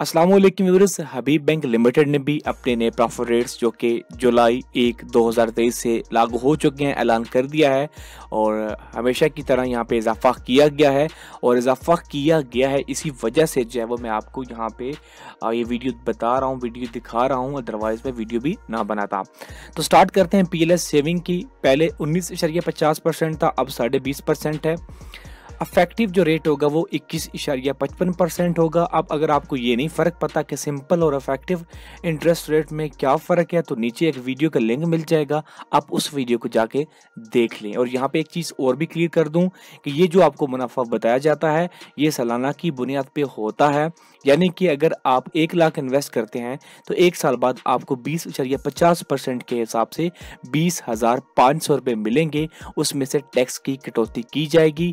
असलम वालेकुम हबीब bank limited ने भी अपने नए प्रॉफिट रेट्स जो कि जुलाई एक 2023 से लागू हो चुके हैं ऐलान कर दिया है और हमेशा की तरह यहाँ पे इजाफा किया गया है और इजाफा किया गया है इसी वजह से जो है वो मैं आपको यहाँ पे ये वीडियो बता रहा हूँ वीडियो दिखा रहा हूँ अदरवाइज़ मैं वीडियो भी ना बनाता तो स्टार्ट करते हैं पी सेविंग की पहले उन्नीस था अब साढ़े है अफेक्टिव जो रेट होगा वो इक्कीस इशारिया पचपन परसेंट होगा अब अगर आपको ये नहीं फ़र्क पता कि सिंपल और अफेक्टिव इंटरेस्ट रेट में क्या फ़र्क है तो नीचे एक वीडियो का लिंक मिल जाएगा आप उस वीडियो को जाके देख लें और यहाँ पे एक चीज़ और भी क्लियर कर दूँ कि ये जो आपको मुनाफा बताया जाता है ये सालाना की बुनियाद पर होता है यानी कि अगर आप एक लाख इन्वेस्ट करते हैं तो एक साल बाद आपको बीस इशारिया पचास परसेंट के हिसाब से बीस हज़ार पाँच सौ रुपये मिलेंगे उसमें से टैक्स की कटौती की जाएगी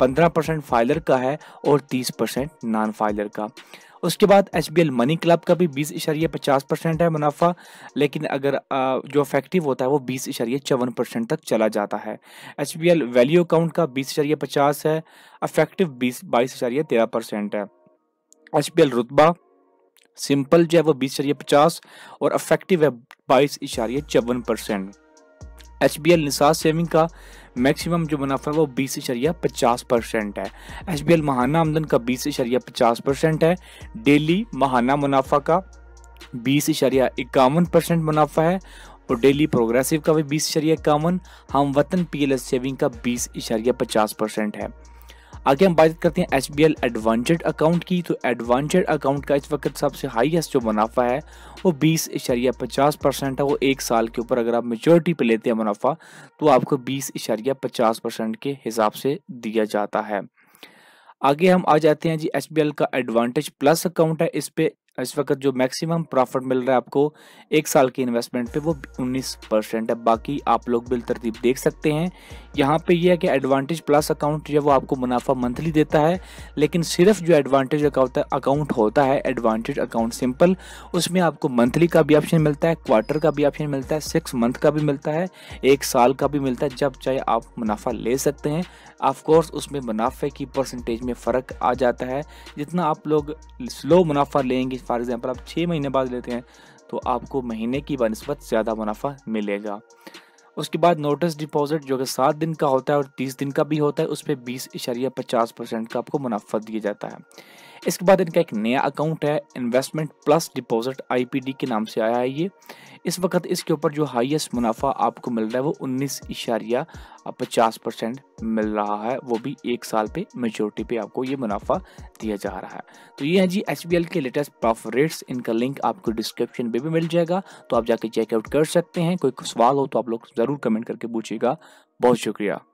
पंद्रह परसेंट फाइलर का है और तीस परसेंट नॉन फाइलर का उसके बाद H B L money club का भी बीस इशारिया पचास परसेंट है मुनाफा लेकिन अगर जो इफेक्टिव होता है वो बीस इशारिया चौवन परसेंट तक चला जाता है H B L value account का बीस इशारिया पचास है अफेक्टिव बीस बाईस इशारिया तेरह परसेंट है एच बी एल रुतबा सिंपल जो है वो बीस इशारिया पचास और अफेक्टिव है बाईस इशारिया चौवन परसेंट एच बी एल निसार सेविंग का मैक्सिमम जो मुनाफा है वो बीस इशरिया पचास परसेंट है एच बी एल महाना आमदन का बीस इशरिया पचास परसेंट है डेली महाना मुनाफा का बीस इशरिया इक्यावन परसेंट मुनाफा है और डेली प्रोग्रेसिव का भी बीस इशारिया इक्यावन हम वतन पी एल एस सेविंग का बीस इशारिया पचास परसेंट है आगे हम बात करते हैं H B L advantage account की तो एडवांटेड अकाउंट का इस वक्त सबसे हाईएस्ट जो मुनाफा है वो बीस इशारिया पचास परसेंट है वो एक साल के ऊपर अगर आप मेचोरिटी पे लेते हैं मुनाफा तो आपको बीस इशारिया पचास परसेंट के हिसाब से दिया जाता है आगे हम आ जाते हैं जी एच का एडवांटेज प्लस अकाउंट है इस पे इस वक्त जो मैक्सिमम प्रॉफिट मिल रहा है आपको एक साल की इन्वेस्टमेंट पे वो 19 परसेंट है बाकी आप लोग बिल तरतीब देख सकते हैं यहाँ पे ये है कि एडवांटेज प्लस अकाउंट जो है वो आपको मुनाफा मंथली देता है लेकिन सिर्फ जो एडवांटेज अकाउंट होता है एडवांटेज अकाउंट सिंपल उसमें आपको मंथली का भी ऑप्शन मिलता है क्वार्टर का भी ऑप्शन मिलता है सिक्स मंथ का भी मिलता है एक साल का भी मिलता है जब चाहे आप मुनाफा ले सकते हैं ऑफकोर्स उसमें मुनाफे की परसेंटेज में फ़र्क आ जाता है जितना आप लोग स्लो मुनाफा लेंगे फॉर एग्ज़ाम्पल आप छः महीने बाद लेते हैं तो आपको महीने की बनस्बत ज़्यादा मुनाफा मिलेगा उसके बाद नोटिस डिपॉजिट जो कि सात दिन का होता है और तीस दिन का भी होता है उस पर बीस इशारिया पचास परसेंट का आपको मुनाफा दिया जाता है इसके बाद इनका एक नया अकाउंट है इन्वेस्टमेंट प्लस डिपॉजिट आईपीडी के नाम से आया है ये इस वक्त इसके ऊपर जो हाईएस्ट मुनाफा आपको मिल रहा है वो उन्नीस इशारिया पचास परसेंट मिल रहा है वो भी एक साल पे मेच्योरिटी पे आपको ये मुनाफा दिया जा रहा है तो ये है जी एच के लेटेस्ट रेट्स इनका लिंक आपको डिस्क्रिप्शन में भी मिल जाएगा तो आप जाके चेकआउट कर सकते हैं कोई सवाल हो तो आप लोग ज़रूर कमेंट करके पूछिएगा बहुत शुक्रिया